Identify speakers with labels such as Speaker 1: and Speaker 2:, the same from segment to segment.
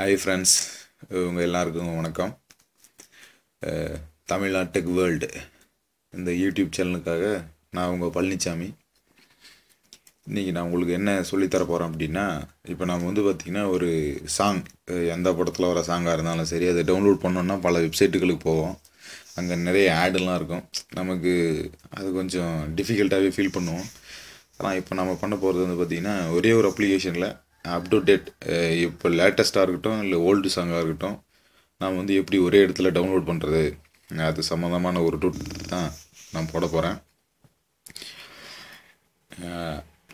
Speaker 1: hi friends இவங்க எல்லாருக்கும் வணக்கம் தமிழ்நாடு டெக் வேர்ல்டு இந்த யூடியூப் சேனலுக்காக நான் உங்கள் பழனிசாமி இன்றைக்கி நான் உங்களுக்கு என்ன சொல்லித்தர போகிறேன் அப்படின்னா இப்போ நம்ம வந்து பார்த்திங்கன்னா ஒரு சாங் எந்த படத்தில் வர சாங்காக இருந்தாலும் சரி அதை டவுன்லோட் பண்ணோன்னா பல வெப்சைட்டுகளுக்கு போவோம் அங்கே நிறைய ஆடெல்லாம் இருக்கும் நமக்கு அது கொஞ்சம் டிஃபிகல்ட்டாகவே ஃபீல் பண்ணுவோம் ஆனால் இப்போ நம்ம பண்ண போகிறது வந்து பார்த்திங்கன்னா ஒரே ஒரு அப்ளிகேஷனில் அப் டு டேட் இப்போ லேட்டஸ்ட்டாக இருக்கட்டும் இல்லை ஓல்டு சாங்காக இருக்கட்டும் நான் வந்து எப்படி ஒரே இடத்துல டவுன்லோட் பண்ணுறது அது சம்மந்தமான ஒரு டூட் தான் நான் போட போகிறேன்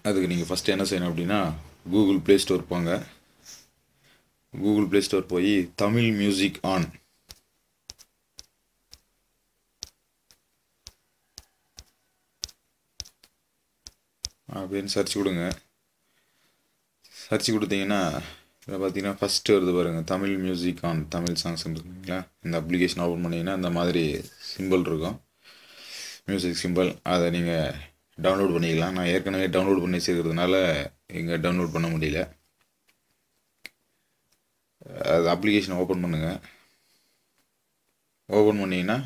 Speaker 1: அதுக்கு நீங்கள் ஃபஸ்ட்டு என்ன செய்யணும் அப்படின்னா கூகுள் ப்ளே ஸ்டோர் போங்க கூகுள் ப்ளே ஸ்டோர் போய் தமிழ் மியூசிக் ஆன் அப்படின்னு சர்ச் கொடுங்க சர்ச் கொடுத்தீங்கன்னா இதில் பார்த்தீங்கன்னா ஃபஸ்ட்டு வருது பாருங்கள் Tamil music on Tamil songs இருக்குங்களா இந்த அப்ளிகேஷன் ஓப்பன் பண்ணிங்கன்னா இந்த மாதிரி சிம்பிள் இருக்கும் மியூசிக் சிம்பிள் அதை நீங்கள் டவுன்லோட் பண்ணிக்கலாம் நான் ஏற்கனவே டவுன்லோட் பண்ணி வச்சுருக்கிறதுனால இங்கே டவுன்லோட் பண்ண முடியல அது அப்ளிகேஷனை ஓப்பன் பண்ணுங்கள் ஓப்பன் பண்ணிங்கன்னா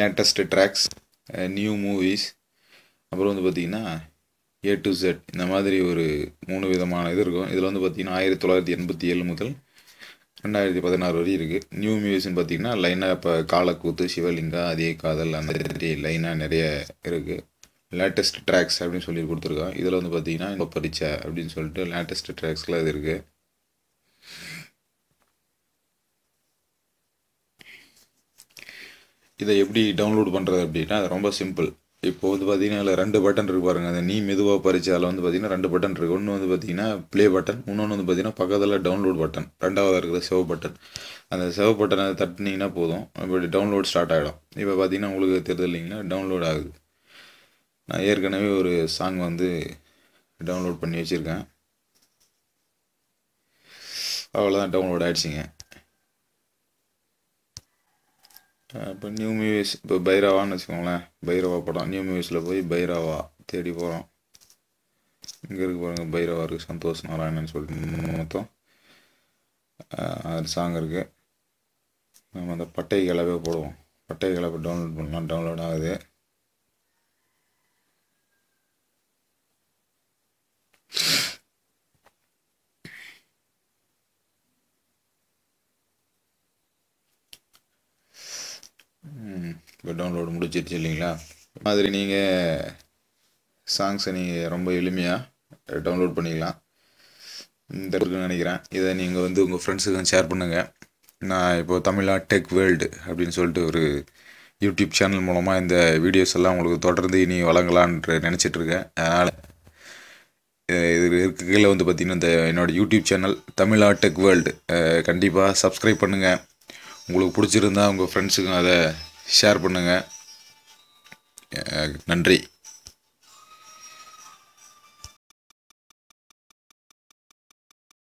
Speaker 1: லேட்டஸ்ட்டு ட்ராக்ஸ் நியூ மூவிஸ் அப்புறம் வந்து பார்த்திங்கன்னா ஏ டு செட் இந்த மாதிரி ஒரு மூணு விதமான இது இருக்கும் இதில் வந்து பார்த்திங்கன்னா ஆயிரத்தி தொள்ளாயிரத்தி எண்பத்தி ஏழு முதல் ரெண்டாயிரத்தி பதினாறு வரையும் இருக்குது நியூ மியூசியம்னு பார்த்திங்கன்னா லைனாக இப்போ காலக்கூத்து சிவலிங்கா அதே காதல் அந்த மாதிரி லைனாக நிறைய இருக்குது லேட்டஸ்ட் ட்ராக்ஸ் அப்படின்னு சொல்லி கொடுத்துருக்கான் இதில் வந்து பார்த்திங்கன்னா இப்போ பரிச்சை அப்படின்னு சொல்லிட்டு லேட்டஸ்ட் ட்ராக்ஸ்லாம் இது இருக்குது இதை எப்படி டவுன்லோட் பண்ணுறது அப்படின்னா அது ரொம்ப சிம்பிள் இப்போ வந்து பார்த்தீங்கன்னா அதில் ரெண்டு பட்டன் இருக்கு பாருங்கள் அந்த நீ மெதுவாக பறிச்சு அதில் வந்து பார்த்திங்கன்னா ரெண்டு பட்டன் இருக்குது ஒன்று வந்து பார்த்தீங்கன்னா ப்ளே பட்டன் இன்னொன்று வந்து பார்த்தீங்கன்னா பக்கத்தில் டவுன்லோட் பட்டன் ரெண்டாவதாக இருக்கிற சிவ பட்டன் அந்த செவ் பட்டனை தட்டினீங்கன்னா போதும் இப்படி டவுன்லோட் ஸ்டார்ட் ஆகிடும் இப்போ பார்த்தீங்கன்னா உங்களுக்கு தெரிஞ்சது இல்லைங்களா டவுன்லோட் ஆகுது நான் ஏற்கனவே ஒரு சாங் வந்து டவுன்லோட் பண்ணி வச்சுருக்கேன் அவ்வளோதான் டவுன்லோட் ஆகிடுச்சிங்க இப்போ நியூ மூவிஸ் இப்போ பைரவான்னு வச்சுக்கோங்களேன் பைரவா படம் நியூ மூவிஸில் போய் பைரவா தேடி போகிறோம் இங்கே இருக்க பாருங்கள் பைரவா இருக்குது சந்தோஷ் நாராயணன் சொல்லிட்டு மொத்தம் அது சாங் இருக்குது நம்ம அந்த பட்டை கிளவே போடுவோம் பட்டை கிளப்பை டவுன்லோட் பண்ணலாம் டவுன்லோட் ஆகுது இப்போ டவுன்லோடு முடிச்சிருச்சு இல்லைங்களா மாதிரி நீங்கள் சாங்ஸை நீங்கள் ரொம்ப எளிமையாக டவுன்லோட் பண்ணிக்கலாம் இந்த நினைக்கிறேன் இதை நீங்கள் வந்து உங்கள் ஃப்ரெண்ட்ஸுக்கும் ஷேர் பண்ணுங்கள் நான் இப்போது தமிழா டெக் வேர்ல்டு அப்படின்னு சொல்லிட்டு ஒரு யூடியூப் சேனல் மூலமாக இந்த வீடியோஸ் எல்லாம் உங்களுக்கு தொடர்ந்து இனி வழங்கலான்ற நினச்சிட்ருக்கேன் அதனால் இது இருக்கு கீழே வந்து பார்த்திங்கன்னா இந்த என்னோடய YouTube channel Tamizha tech world கண்டிப்பாக சப்ஸ்கிரைப் பண்ணுங்கள் உங்களுக்கு பிடிச்சிருந்தா உங்கள் ஃப்ரெண்ட்ஸுக்கும் அதை ஷேர் பண்ணுங்கள் நன்றி